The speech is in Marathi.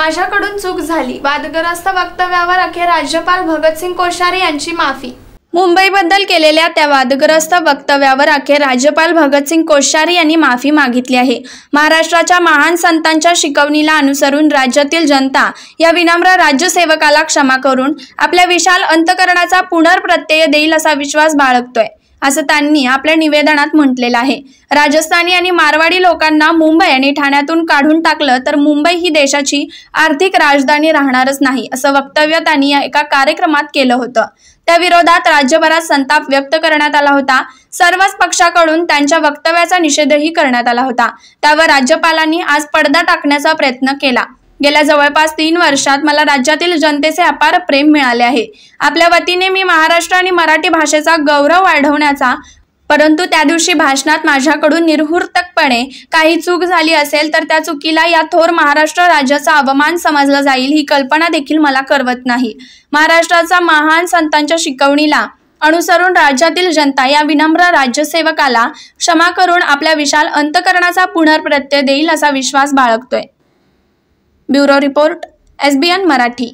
माझ्याकडून चूक झाली वादग्रस्त वक्तव्यावर अखेर राज्यपाल भगतसिंग कोश्यारी यांची माफी मुंबईबद्दल केलेल्या त्या वादग्रस्त वक्तव्यावर अखेर राज्यपाल भगतसिंग कोश्यारी यांनी माफी मागितली आहे महाराष्ट्राच्या महान संतांच्या शिकवणीला अनुसरून राज्यातील जनता या विनम्र राज्यसेवकाला क्षमा करून आपल्या विशाल अंतकरणाचा पुनर्प्रत्यय देईल असा विश्वास बाळगतोय असं त्यांनी आपल्या निवेदनात म्हटलेलं आहे राजस्थानी आणि मारवाडी लोकांना मुंबई आणि ठाण्यातून काढून टाकलं तर मुंबई ही देशाची आर्थिक राजधानी राहणारच नाही असं वक्तव्य त्यांनी एका कार्यक्रमात केलं होतं त्या विरोधात राज्यभरात संताप व्यक्त करण्यात आला होता सर्वच पक्षाकडून त्यांच्या वक्तव्याचा निषेधही करण्यात आला होता त्यावर राज्यपालांनी आज पडदा टाकण्याचा प्रयत्न केला गेल्या जवळपास तीन वर्षात मला राज्यातील जनतेचे अपार प्रेम मिळाले आहे आपल्या वतीने मी महाराष्ट्र आणि मराठी भाषेचा गौरव वाढवण्याचा परंतु त्या दिवशी भाषणात माझ्याकडून निर्हूर्तकपणे काही चूक झाली असेल तर त्या चुकीला या थोर महाराष्ट्र राज्याचा अवमान समजला जाईल ही कल्पना देखील मला करवत नाही महाराष्ट्राचा महान संतांच्या शिकवणीला अनुसरून राज्यातील जनता या विनम्र राज्यसेवकाला क्षमा करून आपल्या विशाल अंतकरणाचा पुनर्प्रत्यय देईल असा विश्वास बाळगतोय bureau report S B N Marathi